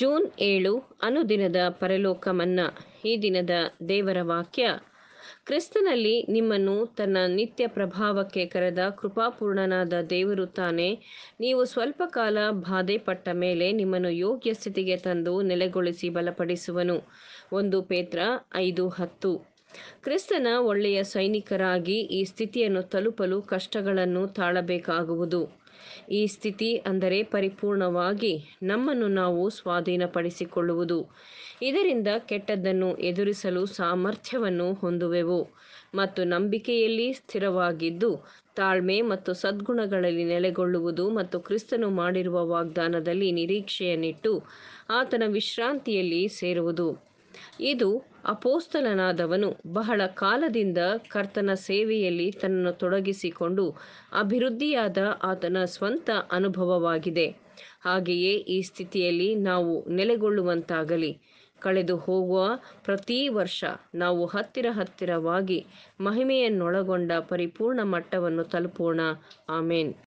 June ಏಳು ಅನುದಿನದ ಪರಲೋಕ ಮನ್ನಾ ಈ ದಿನದ ದೇವರ ವಾಕ್ಯ ಕ್ರಿಸ್ತನಲ್ಲಿ ನಿಮ್ಮನ್ನು ತನ್ನ ನಿತ್ಯ ಪ್ರಭಾವಕ್ಕೆ ಕರೆದ ಕೃಪಾಪೂರ್ಣನಾದ ದೇವರು ತಾನೆ ನೀವು ಸ್ವಲ್ಪ ಕಾಲ ಬಾಧೆ ಪಟ್ಟ ಮೇಲೆ ನಿಮ್ಮನ್ನು ಯೋಗ್ಯ ಸ್ಥಿತಿಗೆ ತಂದು ನೆಲೆಗೊಳಿಸಿ ಬಲಪಡಿಸುವನು ಒಂದು ಪೇತ್ರ ಐದು ಹತ್ತು ಕ್ರಿಸ್ತನ ಒಳ್ಳೆಯ ಸೈನಿಕರಾಗಿ ಈ ಸ್ಥಿತಿಯನ್ನು ತಲುಪಲು ಕಷ್ಟಗಳನ್ನು ತಾಳಬೇಕಾಗುವುದು ಈ ಸ್ಥಿತಿ ಅಂದರೆ ಪರಿಪೂರ್ಣವಾಗಿ ನಮ್ಮನ್ನು ನಾವು ಸ್ವಾಧೀನಪಡಿಸಿಕೊಳ್ಳುವುದು ಇದರಿಂದ ಕೆಟ್ಟದ್ದನ್ನು ಎದುರಿಸಲು ಸಾಮರ್ಥ್ಯವನ್ನು ಹೊಂದುವೆವು ಮತ್ತು ನಂಬಿಕೆಯಲ್ಲಿ ಸ್ಥಿರವಾಗಿದ್ದು ತಾಳ್ಮೆ ಮತ್ತು ಸದ್ಗುಣಗಳಲ್ಲಿ ನೆಲೆಗೊಳ್ಳುವುದು ಮತ್ತು ಕ್ರಿಸ್ತನು ಮಾಡಿರುವ ವಾಗ್ದಾನದಲ್ಲಿ ನಿರೀಕ್ಷೆಯನ್ನಿಟ್ಟು ಆತನ ವಿಶ್ರಾಂತಿಯಲ್ಲಿ ಸೇರುವುದು ಇದು ಅಪೋಸ್ತಲನಾದವನು ಬಹಳ ಕಾಲದಿಂದ ಕರ್ತನ ಸೇವೆಯಲ್ಲಿ ತನ್ನನ್ನು ತೊಡಗಿಸಿಕೊಂಡು ಅಭಿವೃದ್ಧಿಯಾದ ಆತನ ಸ್ವಂತ ಅನುಭವವಾಗಿದೆ ಹಾಗೆಯೇ ಈ ಸ್ಥಿತಿಯಲ್ಲಿ ನಾವು ನೆಲೆಗೊಳ್ಳುವಂತಾಗಲಿ ಕಳೆದು ಹೋಗುವ ಪ್ರತಿ ವರ್ಷ ನಾವು ಹತ್ತಿರ ಹತ್ತಿರವಾಗಿ ಮಹಿಮೆಯನ್ನೊಳಗೊಂಡ ಪರಿಪೂರ್ಣ ಮಟ್ಟವನ್ನು ತಲುಪೋಣ ಆಮೇನ್